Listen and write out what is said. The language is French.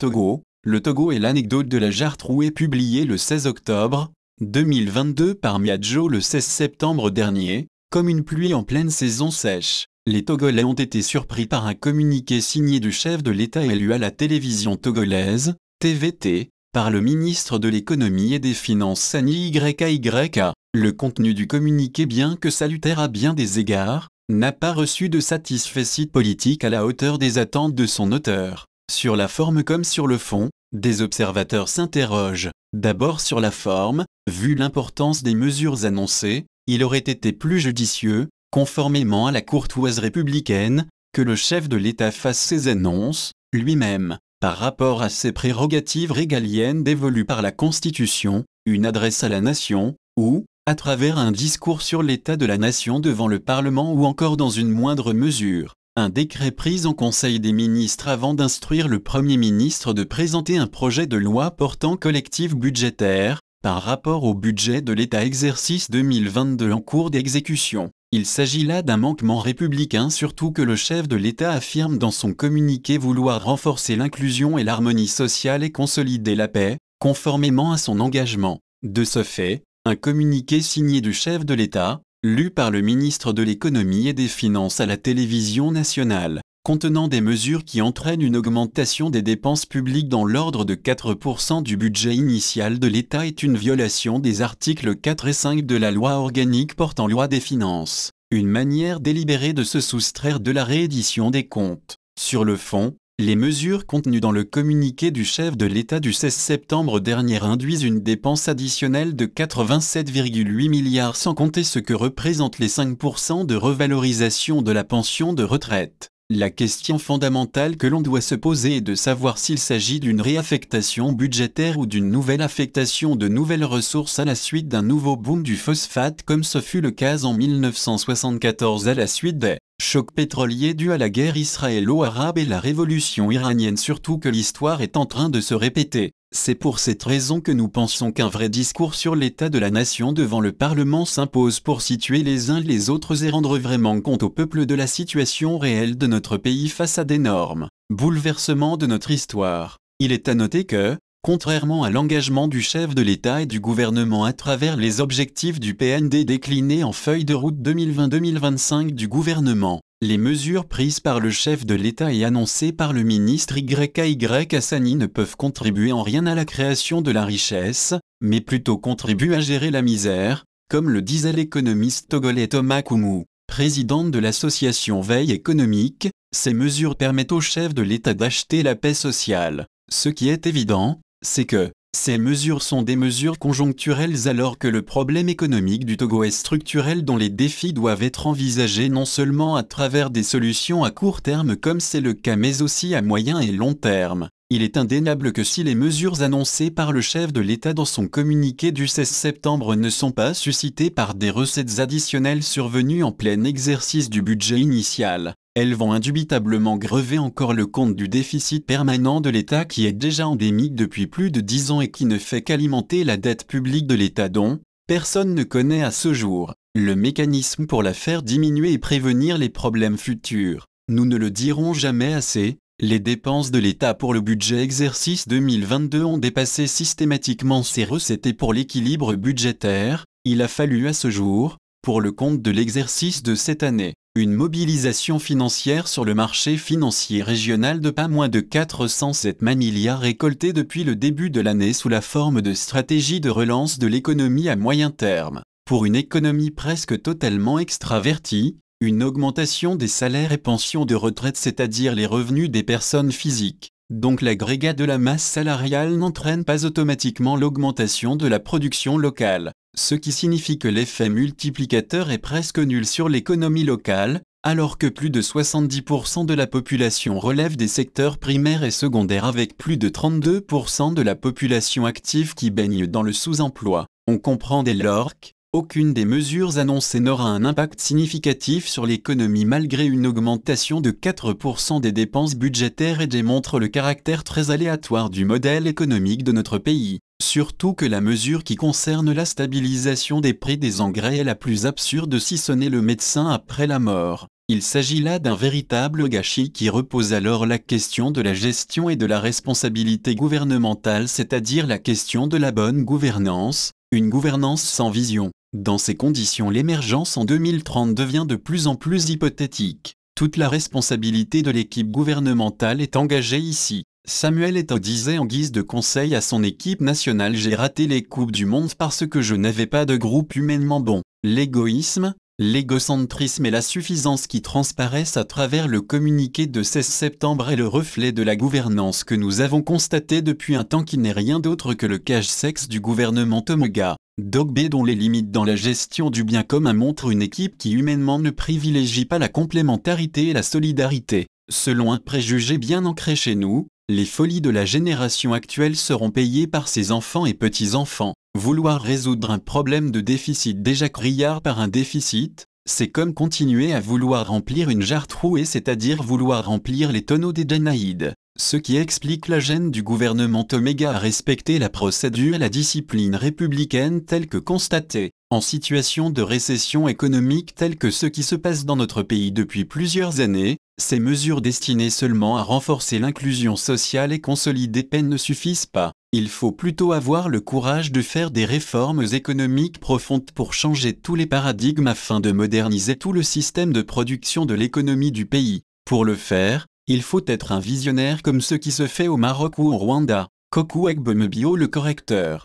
Togo, le Togo et l'anecdote de la Jartrou est publiée le 16 octobre 2022 par Miadjo le 16 septembre dernier, comme une pluie en pleine saison sèche. Les Togolais ont été surpris par un communiqué signé du chef de l'État élu à la télévision togolaise, TVT, par le ministre de l'Économie et des Finances Sani Y. Le contenu du communiqué bien que salutaire à bien des égards, n'a pas reçu de satisfecit politique à la hauteur des attentes de son auteur. Sur la forme comme sur le fond, des observateurs s'interrogent. D'abord sur la forme, vu l'importance des mesures annoncées, il aurait été plus judicieux, conformément à la courtoise républicaine, que le chef de l'État fasse ses annonces, lui-même, par rapport à ses prérogatives régaliennes dévolues par la Constitution, une adresse à la nation, ou, à travers un discours sur l'état de la nation devant le Parlement ou encore dans une moindre mesure, un décret pris en Conseil des ministres avant d'instruire le Premier ministre de présenter un projet de loi portant collectif budgétaire, par rapport au budget de l'État exercice 2022 en cours d'exécution. Il s'agit là d'un manquement républicain surtout que le chef de l'État affirme dans son communiqué vouloir renforcer l'inclusion et l'harmonie sociale et consolider la paix, conformément à son engagement. De ce fait, un communiqué signé du chef de l'État, lu par le ministre de l'économie et des finances à la télévision nationale, contenant des mesures qui entraînent une augmentation des dépenses publiques dans l'ordre de 4% du budget initial de l'État est une violation des articles 4 et 5 de la loi organique portant loi des finances, une manière délibérée de se soustraire de la réédition des comptes. Sur le fond, les mesures contenues dans le communiqué du chef de l'État du 16 septembre dernier induisent une dépense additionnelle de 87,8 milliards sans compter ce que représentent les 5% de revalorisation de la pension de retraite. La question fondamentale que l'on doit se poser est de savoir s'il s'agit d'une réaffectation budgétaire ou d'une nouvelle affectation de nouvelles ressources à la suite d'un nouveau boom du phosphate comme ce fut le cas en 1974 à la suite des Choc pétrolier dû à la guerre israélo-arabe et la révolution iranienne surtout que l'histoire est en train de se répéter. C'est pour cette raison que nous pensons qu'un vrai discours sur l'état de la nation devant le Parlement s'impose pour situer les uns les autres et rendre vraiment compte au peuple de la situation réelle de notre pays face à d'énormes bouleversements de notre histoire. Il est à noter que, contrairement à l'engagement du chef de l'État et du gouvernement à travers les objectifs du PND déclinés en feuille de route 2020-2025 du gouvernement. Les mesures prises par le chef de l'État et annoncées par le ministre YKY Hassani ne peuvent contribuer en rien à la création de la richesse, mais plutôt contribuent à gérer la misère, comme le disait l'économiste togolais Thomas Koumou, présidente de l'association Veille économique, ces mesures permettent au chef de l'État d'acheter la paix sociale. Ce qui est évident, c'est que ces mesures sont des mesures conjoncturelles alors que le problème économique du Togo est structurel dont les défis doivent être envisagés non seulement à travers des solutions à court terme comme c'est le cas mais aussi à moyen et long terme. Il est indéniable que si les mesures annoncées par le chef de l'État dans son communiqué du 16 septembre ne sont pas suscitées par des recettes additionnelles survenues en plein exercice du budget initial, elles vont indubitablement grever encore le compte du déficit permanent de l'État qui est déjà endémique depuis plus de dix ans et qui ne fait qu'alimenter la dette publique de l'État dont personne ne connaît à ce jour le mécanisme pour la faire diminuer et prévenir les problèmes futurs. Nous ne le dirons jamais assez, les dépenses de l'État pour le budget exercice 2022 ont dépassé systématiquement ses recettes et pour l'équilibre budgétaire, il a fallu à ce jour, pour le compte de l'exercice de cette année, une mobilisation financière sur le marché financier régional de pas moins de 407 milliards récoltés depuis le début de l'année sous la forme de stratégie de relance de l'économie à moyen terme. Pour une économie presque totalement extravertie, une augmentation des salaires et pensions de retraite, c'est-à-dire les revenus des personnes physiques, donc l'agrégat de la masse salariale n'entraîne pas automatiquement l'augmentation de la production locale ce qui signifie que l'effet multiplicateur est presque nul sur l'économie locale, alors que plus de 70% de la population relève des secteurs primaires et secondaires avec plus de 32% de la population active qui baigne dans le sous-emploi. On comprend des lorques. Aucune des mesures annoncées n'aura un impact significatif sur l'économie malgré une augmentation de 4% des dépenses budgétaires et démontre le caractère très aléatoire du modèle économique de notre pays. Surtout que la mesure qui concerne la stabilisation des prix des engrais est la plus absurde si ce n'est le médecin après la mort. Il s'agit là d'un véritable gâchis qui repose alors la question de la gestion et de la responsabilité gouvernementale, c'est-à-dire la question de la bonne gouvernance, une gouvernance sans vision. Dans ces conditions l'émergence en 2030 devient de plus en plus hypothétique. Toute la responsabilité de l'équipe gouvernementale est engagée ici. Samuel Eto'o disait en guise de conseil à son équipe nationale J'ai raté les Coupes du Monde parce que je n'avais pas de groupe humainement bon. L'égoïsme, L'égocentrisme et la suffisance qui transparaissent à travers le communiqué de 16 septembre est le reflet de la gouvernance que nous avons constatée depuis un temps qui n'est rien d'autre que le cache-sexe du gouvernement Tomoga. Dogbe dont les limites dans la gestion du bien commun montrent une équipe qui humainement ne privilégie pas la complémentarité et la solidarité. Selon un préjugé bien ancré chez nous, les folies de la génération actuelle seront payées par ses enfants et petits-enfants. Vouloir résoudre un problème de déficit déjà criard par un déficit, c'est comme continuer à vouloir remplir une jarre trouée c'est-à-dire vouloir remplir les tonneaux des Danaïdes ce qui explique la gêne du gouvernement Omega à respecter la procédure et la discipline républicaine telle que constatée, en situation de récession économique telle que ce qui se passe dans notre pays depuis plusieurs années, ces mesures destinées seulement à renforcer l'inclusion sociale et consolider peine ne suffisent pas. Il faut plutôt avoir le courage de faire des réformes économiques profondes pour changer tous les paradigmes afin de moderniser tout le système de production de l'économie du pays. Pour le faire, il faut être un visionnaire comme ce qui se fait au Maroc ou au Rwanda. Koku Agbemebio le correcteur.